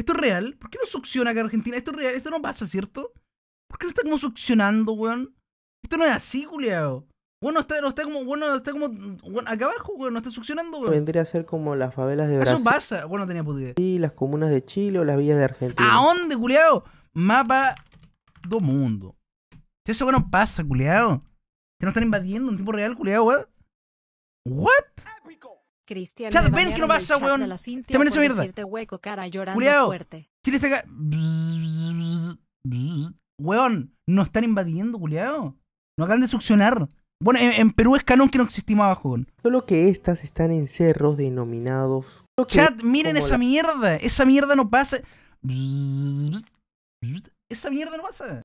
¿Esto es real? ¿Por qué no succiona acá Argentina? ¿Esto es real? ¿Esto no pasa, cierto? ¿Por qué no está como succionando, weón? Esto no es así, culiao. Bueno, está, está como, bueno, está como, acá abajo, weón, no está succionando, weón. Vendría a ser como las favelas de Brasil. Eso pasa, bueno, tenía puta idea. Sí, las comunas de Chile o las villas de Argentina. ¿A dónde, culiao? Mapa do mundo. eso, bueno, pasa, culiao. Que no están invadiendo en tiempo real, culiao, weón. ¿What? Cristian, chat, ven que no pasa, weón. Te esa mierda. Chile está acá. Weón, no están invadiendo, culiao. ¡No acaban de succionar. Bueno, en, Perú es canon que no existimos abajo. Solo que estas están en cerros denominados. Chat, miren esa mierda. Esa mierda no pasa. Esa mierda no pasa.